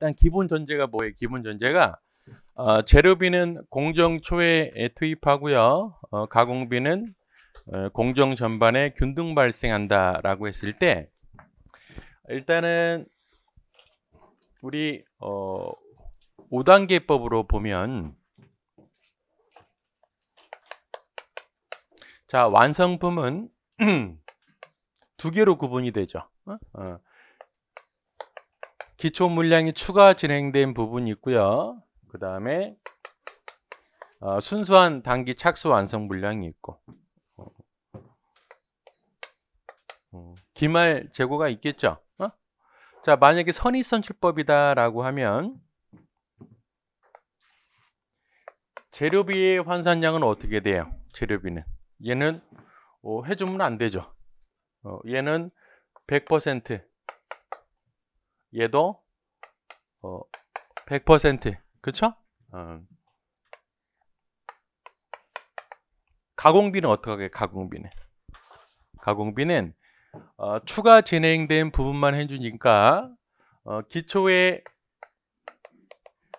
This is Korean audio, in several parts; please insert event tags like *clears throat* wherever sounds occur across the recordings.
일단 기본 전제가 뭐예요? 기본 전제가 어, 재료비는 공정초에 투입하고요. 어, 가공비는 어, 공정 전반에 균등 발생한다라고 했을 때 일단은 우리 어, 5단계법으로 보면 자 완성품은 *clears throat* 두 개로 구분이 되죠. 어? 어. 기초 물량이 추가 진행된 부분이 있고요. 그 다음에 어, 순수한 단기 착수 완성 물량이 있고 어, 기말 재고가 있겠죠. 어? 자 만약에 선입선출법이다라고 하면 재료비의 환산량은 어떻게 돼요? 재료비는 얘는 어, 해주면 안 되죠. 어, 얘는 100% 얘도 어, 100% 그쵸? 어. 가공비는 어떻게 하게 가공비는 가공비는 어, 추가 진행된 부분만 해주니까 어, 기초의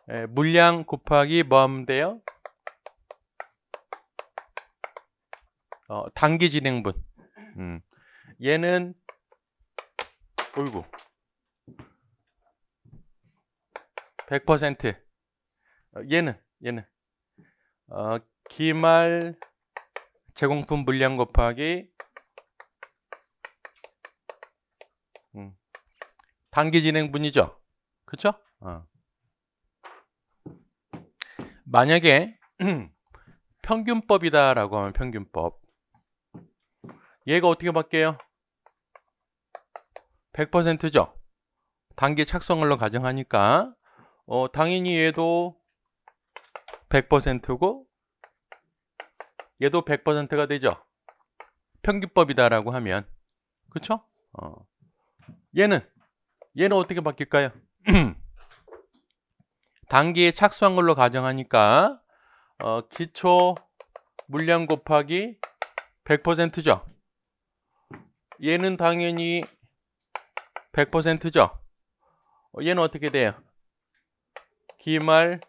에, 물량 곱하기 뭐 하면 돼요? 어, 단기 진행분 음. 얘는 어이구 100% 어, 얘는 얘는 어, 기말 제공품 물량 곱하기 음, 단기 진행분이죠. 그렇죠? 어. 만약에 *clears throat* 평균법이다라고 하면 평균법 얘가 어떻게 바뀌어요? 100%죠. 단기 착성을로 가정하니까 어, 당연히 얘도 100%고 얘도 100%가 되죠. 평균법이다라고 하면 그쵸? 어. 얘는 얘는 어떻게 바뀔까요? *clears throat* 단기에 착수한 걸로 가정하니까 어, 기초 물량 곱하기 100%죠. 얘는 당연히 100%죠. 어, 얘는 어떻게 돼요? B말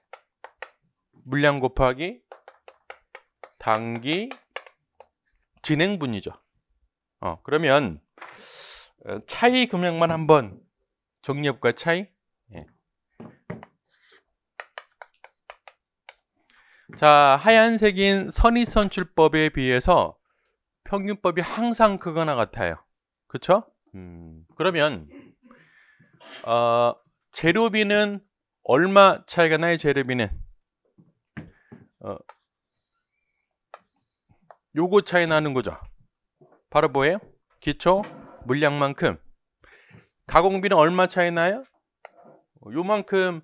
물량 곱하기 단기 진행분이죠. 어, 그러면 어, 차이 금액만 한번 정리해볼 차이? 예. 자, 하얀색인 선입선출법에 비해서 평균법이 항상 그거나 같아요. 그쵸? 음, 그러면 어, 재료비는 얼마 차이가 나요 제레비는 어, 요거 차이 나는 거죠 바로 뭐예요 기초 물량만큼 가공비는 얼마 차이 나요 어, 요만큼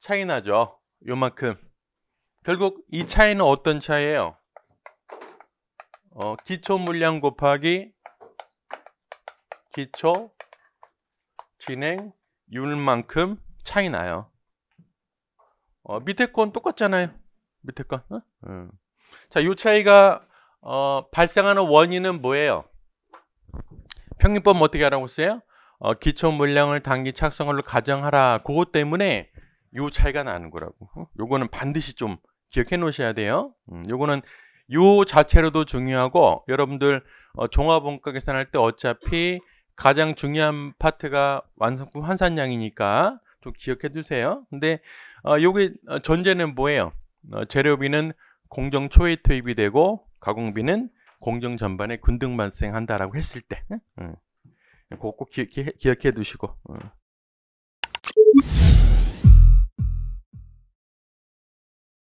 차이 나죠 요만큼 결국 이 차이는 어떤 차이예요 어, 기초 물량 곱하기 기초 진행율만큼 차이 나요 어, 밑에 건 똑같잖아요. 밑에 건. 어? 음. 자, 요 차이가 어, 발생하는 원인은 뭐예요? 평균법 뭐 어떻게 하라고 했어요? 어, 기초 물량을 단기 착성으로 가정하라. 그것 때문에 요 차이가 나는 거라고. 어? 요거는 반드시 좀 기억해 놓으셔야 돼요. 음, 요거는 요 자체로도 중요하고 여러분들 어, 종합원가 계산할 때 어차피 가장 중요한 파트가 완성품 환산량이니까 좀 기억해 두세요. 근데 어, 여기 어, 전제는 뭐예요? 어, 재료비는 공정 초에 투입이 되고 가공비는 공정 전반에 군등 발생한다라고 했을 때, 응. 그거 꼭 기, 기, 기억해 두시고. 응.